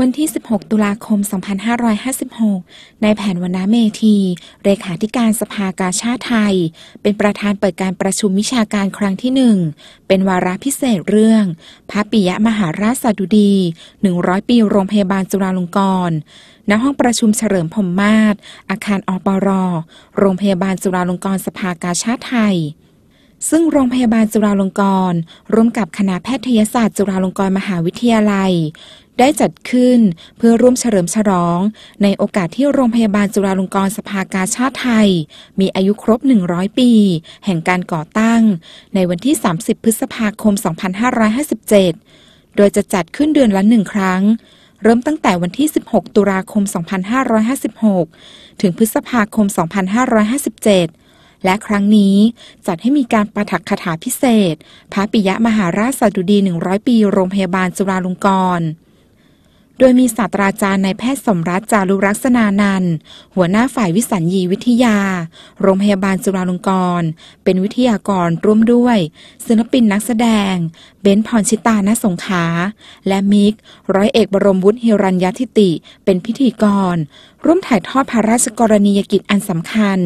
วันที่ 16 ตุลาคม 2556นายแผนวนาเมธีเลขาธิการสภากาชาติไทย เป็นประธานเปิดการประชุมวิชาการครั้งที่หนึ่ง เป็นวาระพิเศษเรื่อง พระปิยะมหาราชสดุดี 100 ปีโรงพยาบาลจุฬาลงกรณ์ณห้องประชุมเฉลิมพมมาศ อาคารอปรโรงพยาบาลจุฬาลงกรณ์สภากาชาติไทยซึ่งโรงพยาบาลจุฬาลงกรณ์ร่วมกับคณะแพทยศาสตร์จุฬาลงกรณ์มหาวิทยาลัย ได้จัดขึ้นเพื่อร่วมเฉลิมฉลอง ในโอกาสที่โรงพยาบาลจุฬาลงกรณ์สภากาชาติไทย มีอายุครบ 100 ปี แห่งการก่อตั้งในวันที่ 30 พฤษภาคม 2557 โดยจะจัดขึ้นเดือนละหนึ่งครั้ง เริ่มตั้งแต่วันที่ 16 ตุลาคม 2556 ถึงพฤษภาคม 2557และครั้งนี้จัดให้มีการประถักคาถาพิเศษ พระปิยะมหาราชสดุดี100ปี โรงพยาบาลจุฬาลงกรณ์โดยมีศาสตราจารย์นายแพทย์สมรัฐจารุรักษนานันหัวหน้าฝ่ายวิสัญญีวิทยา โรงพยาบาลจุฬาลงกรณ์เป็นวิทยากรร่วมด้วยศิลปินนักแสดง เบนพรชิตาณสงขา และมิกร้อยเอกบรมวุฒิเฮรัญยทิติ เป็นพิธีกรร่วมถ่ายทอดพระราชกรณียกิจอันสำคัญ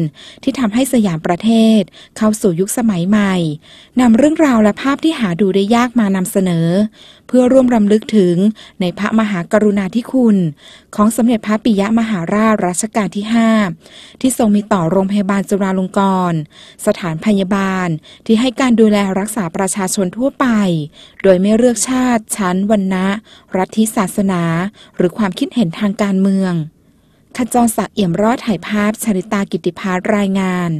ที่ทำให้สยามประเทศเข้าสู่ยุคสมัยใหม่นำเรื่องราวและภาพที่หาดูได้ยากมานำเสนอ เพื่อร่วมรำลึกถึงในพระมหากรุณาธิคุณ ของสมเด็จพระปิยมหาราชรัชกาลที่5ที่ทรงมีต่อโรงพยาบาลจุฬาลงกรณ์สถานพยาบาลที่ให้การดูแลรักษาประชาชนทั่วไป โดยไม่เลือกชาติ ชั้นวรรณะ รัฐศาสนา หรือความคิดเห็นทางการเมืองขจรศักดิ์เอี่ยมรอดถ่ายภาพชริตากิติพารายงาน